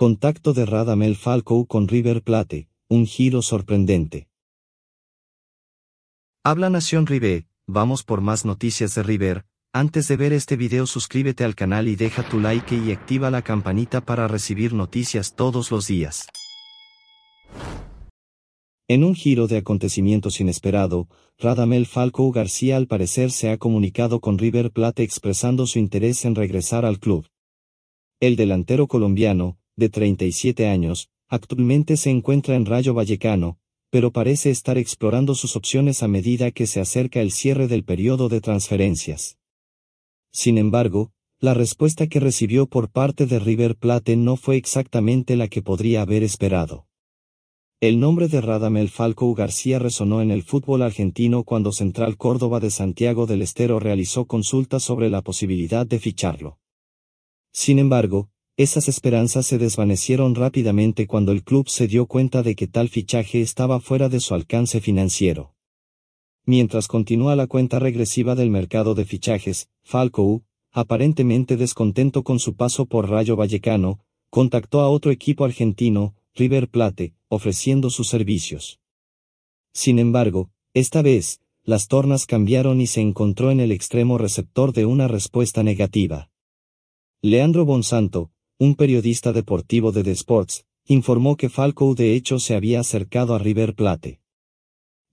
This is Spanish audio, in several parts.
Contacto de Radamel Falcao con River Plate, un giro sorprendente. Habla Nación River, vamos por más noticias de River, antes de ver este video suscríbete al canal y deja tu like y activa la campanita para recibir noticias todos los días. En un giro de acontecimientos inesperado, Radamel Falco García al parecer se ha comunicado con River Plate expresando su interés en regresar al club. El delantero colombiano, de 37 años, actualmente se encuentra en Rayo Vallecano, pero parece estar explorando sus opciones a medida que se acerca el cierre del periodo de transferencias. Sin embargo, la respuesta que recibió por parte de River Plate no fue exactamente la que podría haber esperado. El nombre de Radamel Falco García resonó en el fútbol argentino cuando Central Córdoba de Santiago del Estero realizó consultas sobre la posibilidad de ficharlo. Sin embargo, esas esperanzas se desvanecieron rápidamente cuando el club se dio cuenta de que tal fichaje estaba fuera de su alcance financiero. Mientras continúa la cuenta regresiva del mercado de fichajes, Falco, aparentemente descontento con su paso por Rayo Vallecano, contactó a otro equipo argentino, River Plate, ofreciendo sus servicios. Sin embargo, esta vez, las tornas cambiaron y se encontró en el extremo receptor de una respuesta negativa. Leandro Bonsanto, un periodista deportivo de The Sports, informó que Falco de hecho se había acercado a River Plate.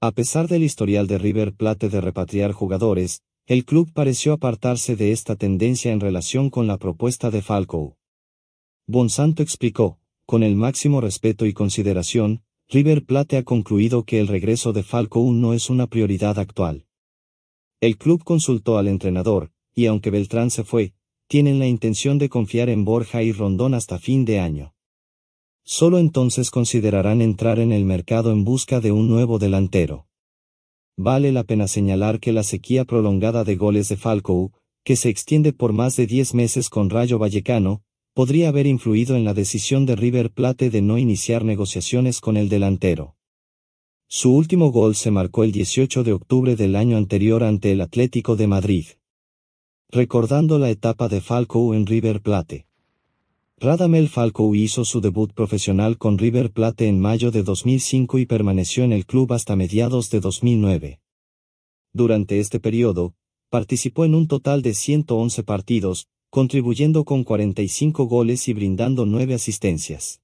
A pesar del historial de River Plate de repatriar jugadores, el club pareció apartarse de esta tendencia en relación con la propuesta de Falco. Bonsanto explicó, con el máximo respeto y consideración, River Plate ha concluido que el regreso de Falco no es una prioridad actual. El club consultó al entrenador, y aunque Beltrán se fue, tienen la intención de confiar en Borja y Rondón hasta fin de año. Solo entonces considerarán entrar en el mercado en busca de un nuevo delantero. Vale la pena señalar que la sequía prolongada de goles de Falcou, que se extiende por más de 10 meses con Rayo Vallecano, podría haber influido en la decisión de River Plate de no iniciar negociaciones con el delantero. Su último gol se marcó el 18 de octubre del año anterior ante el Atlético de Madrid recordando la etapa de Falco en River Plate. Radamel Falco hizo su debut profesional con River Plate en mayo de 2005 y permaneció en el club hasta mediados de 2009. Durante este periodo, participó en un total de 111 partidos, contribuyendo con 45 goles y brindando 9 asistencias.